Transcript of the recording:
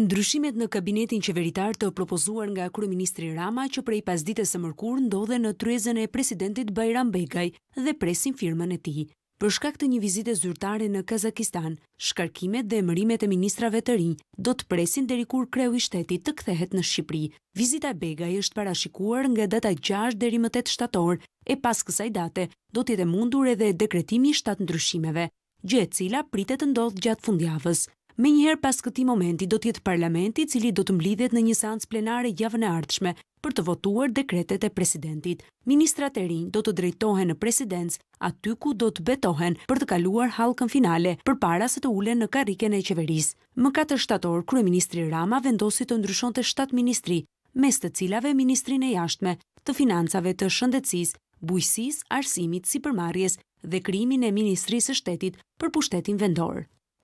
Ndryshimet në kabinetin qeveritar të propozuar nga Kryeministri Rama që prej pas dite së mërkur ndodhe në tryezën e presidentit Bajram Begaj dhe presin firmën e ti. Për shkak të një vizite zyrtare në Kazakistan, shkarkimet dhe mërimet e ministrave të rinj do të presin deri kur kreu i shtetit të kthehet në Shqipri. Vizita Begaj është parashikuar nga data 6 deri më 8 shtator e pas kësaj date do tjetë mundur edhe dekretimi 7 ndryshimeve, gjë e cila pritet të ndodhë gjatë fundjavës. Me njëherë pas këti momenti do tjetë parlamenti cili do të mblidhet në një sans plenare javën e ardhshme për të votuar dekretet e presidentit. Ministrat e rinj do të drejtohen në presidencë aty ku do të betohen për të kaluar halkën finale për para se të ule në kariken e qeveris. Më 4 shtator, Kryeministri Rama vendosi të ndryshon të 7 ministri, mes të cilave Ministrin e jashtme, të financave të shëndecis, bujësis, arsimit si përmarjes dhe krimin e Ministrisë shtetit për pushtetin vendorë.